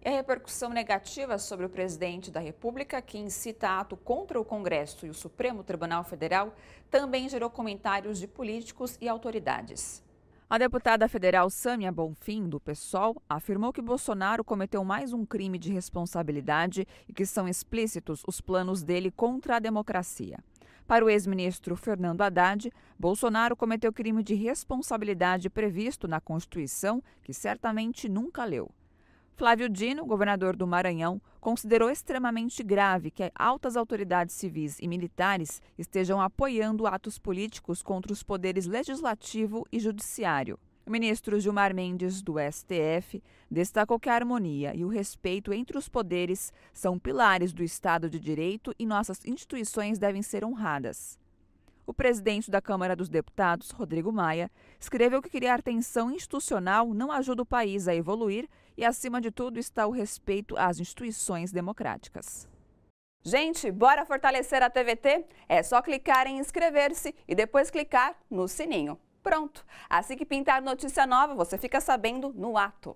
E a repercussão negativa sobre o presidente da República, que incita ato contra o Congresso e o Supremo Tribunal Federal, também gerou comentários de políticos e autoridades. A deputada federal Sâmia Bonfim, do PSOL, afirmou que Bolsonaro cometeu mais um crime de responsabilidade e que são explícitos os planos dele contra a democracia. Para o ex-ministro Fernando Haddad, Bolsonaro cometeu crime de responsabilidade previsto na Constituição, que certamente nunca leu. Flávio Dino, governador do Maranhão, considerou extremamente grave que altas autoridades civis e militares estejam apoiando atos políticos contra os poderes legislativo e judiciário. O ministro Gilmar Mendes, do STF, destacou que a harmonia e o respeito entre os poderes são pilares do Estado de Direito e nossas instituições devem ser honradas o presidente da Câmara dos Deputados, Rodrigo Maia, escreveu que criar tensão institucional não ajuda o país a evoluir e, acima de tudo, está o respeito às instituições democráticas. Gente, bora fortalecer a TVT? É só clicar em inscrever-se e depois clicar no sininho. Pronto! Assim que pintar notícia nova, você fica sabendo no ato.